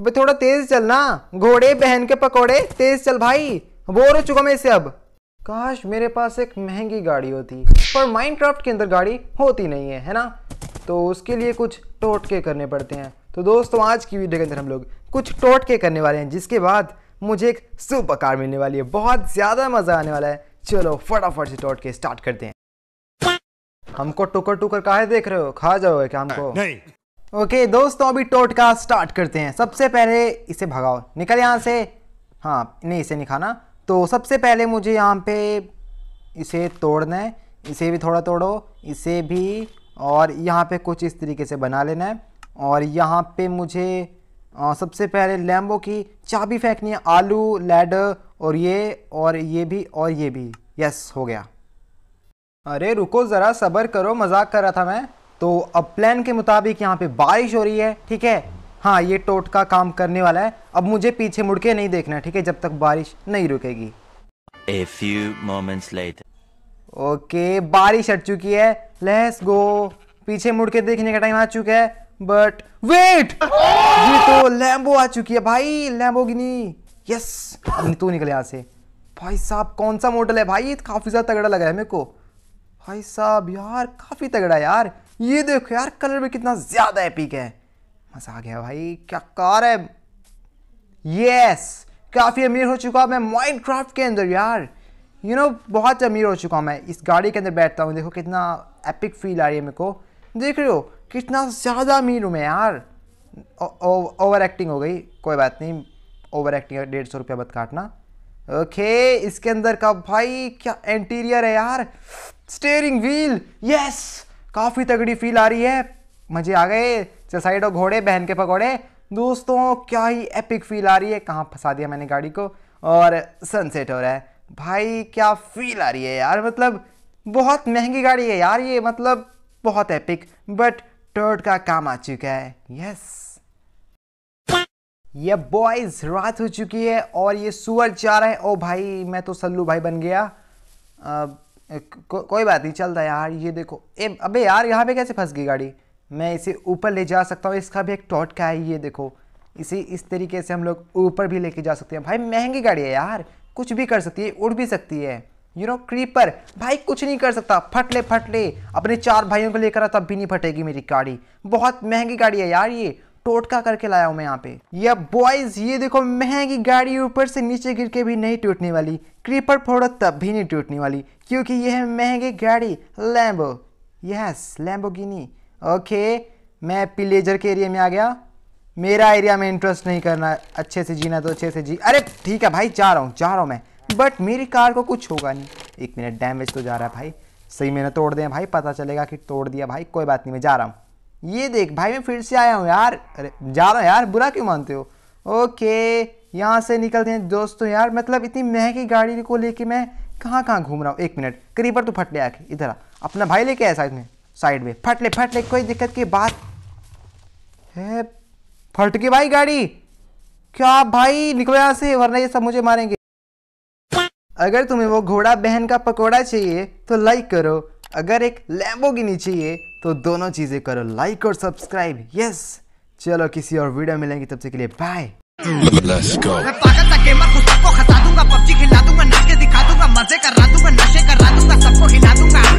अबे थोड़ा तेज चल ना घोड़े बहन के पकोड़े तेज चल भाई बोर हो चुका मैं इसे अब काश मेरे पास एक महंगी गाड़ी होती पर माइनक्राफ्ट के अंदर गाड़ी होती नहीं है है ना तो उसके लिए कुछ टोटके करने पड़ते हैं तो दोस्तों आज की वीडियो के अंदर हम लोग कुछ टोटके करने वाले हैं जिसके बाद मुझे एक सुपर कार मिलने वाली है बहुत ज़्यादा मज़ा आने वाला है चलो फटाफट से टोटके स्टार्ट करते हैं हमको टुकर टुकर काहे देख रहे हो खा जाओगे क्या हमको नहीं ओके दोस्तों अभी का स्टार्ट करते हैं सबसे पहले इसे भगाओ निकल यहाँ से हाँ नहीं इसे नहीं खाना तो सबसे पहले मुझे यहाँ पे इसे तोड़ना है इसे भी थोड़ा तोड़ो इसे भी और यहाँ पे कुछ इस तरीके से बना लेना है और यहाँ पे मुझे आ, सबसे पहले लैम्बो की चाबी फेंकनी है आलू लेड और ये और ये भी और ये भी यस हो गया अरे रुको ज़रा सब्र करो मजाक कर रहा था मैं तो अब प्लान के मुताबिक यहाँ पे बारिश हो रही है ठीक है हाँ ये टोट का काम करने वाला है अब मुझे पीछे मुड़ के नहीं देखना ठीक है जब तक बारिश नहीं रुकेगी A few moments later. Okay बारिश हट चुकी है लेट्स गो पीछे मुड़ के देखने का टाइम आ चुका है बट वेट ये तो लैम्बो आ चुकी है भाई लैम्बो गिनी यस अब तू निकले यहाँ से भाई साहब कौन सा मॉडल है भाई काफ़ी ज़्यादा तगड़ा लगा है मेरे को भाई साहब यार काफ़ी तगड़ा यार ये देखो यार कलर भी कितना ज़्यादा एपिक है मज़ा आ गया भाई क्या कार है यस काफ़ी अमीर हो चुका मैं माइनक्राफ्ट के अंदर यार यू you नो know, बहुत अमीर हो चुका हूँ मैं इस गाड़ी के अंदर बैठता हूँ देखो कितना एपिक फील आ रही है मेरे को देख रहे हो कितना ज़्यादा अमीर हूँ मैं यार ओवर एक्टिंग हो गई कोई बात नहीं ओवर एक्टिंग डेढ़ सौ रुपया मत काटना ओके इसके अंदर का भाई क्या इंटीरियर है यार स्टेयरिंग व्हील यस काफ़ी तगड़ी फील आ रही है मज़े आ गए चसाइडो घोड़े बहन के पकौड़े दोस्तों क्या ही एपिक फील आ रही है कहाँ फंसा दिया मैंने गाड़ी को और सनसेट हो रहा है भाई क्या फील आ रही है यार मतलब बहुत महंगी गाड़ी है यार ये मतलब बहुत एपिक बट टर्ड का काम आ चुका है यस ये बॉयज रात हो चुकी है और ये सुअर जा रहे है ओ भाई मैं तो सल्लू भाई बन गया अब को, कोई बात नहीं चलता यार ये देखो ए अबे यार यहाँ पे कैसे फंस गई गाड़ी मैं इसे ऊपर ले जा सकता हूँ इसका भी एक टॉटका है ये देखो इसे इस तरीके से हम लोग ऊपर भी लेके जा सकते हैं भाई महंगी गाड़ी है यार कुछ भी कर सकती है उड़ भी सकती है यू नो क्रीपर भाई कुछ नहीं कर सकता फट ले फट ले अपने चार भाइयों को लेकर तब भी नहीं फटेगी मेरी गाड़ी बहुत महंगी गाड़ी है यार ये टोटका करके लाया हूँ मैं यहाँ पे या बॉयज ये देखो महंगी गाड़ी ऊपर से नीचे गिर के भी नहीं टूटने वाली क्रीपर फोड़ो तब भी नहीं टूटने वाली क्योंकि यह है महंगी गाड़ी लैम्बो यस लैम्बो ओके मैं पिलेजर के एरिया में आ गया मेरा एरिया में इंटरेस्ट नहीं करना अच्छे से जीना तो अच्छे से जी अरे ठीक है भाई जा रहा हूँ जा रहा हूँ मैं बट मेरी कार को कुछ होगा नहीं एक मिनट डैमेज तो जा रहा है भाई सही मैंने तोड़ दिया भाई पता चलेगा कि तोड़ दिया भाई कोई बात नहीं मैं जा रहा हूँ ये देख भाई मैं फिर से आया हूँ यार अरे जा रहा यार बुरा क्यों मानते हो ओके यहाँ से निकलते हैं दोस्तों यार मतलब इतनी महंगी गाड़ी को लेके मैं कहाँ कहाँ घूम रहा हूँ एक मिनट करीबर तो फट ले आके इधर अपना भाई लेके आया साइड में साइड में फट ले फट ले कोई दिक्कत की बात है फट के भाई गाड़ी क्या भाई निकलो यहाँ से वरना ये सब मुझे मारेंगे अगर तुम्हें वो घोड़ा बहन का पकोड़ा चाहिए तो लाइक करो अगर एक लैम्बोगिनी चाहिए तो दोनों चीज़ें करो लाइक और सब्सक्राइब यस चलो किसी और वीडियो मिलेंगे तब से के लिए बाय Let's go. मैं पागल था गेमर खुद सबको हंसा दूंगा पबजी खिला दूंगा नाच के दिखा दूंगा मजे करा दूंगा नशे करा दूंगा सबको हिला दूंगा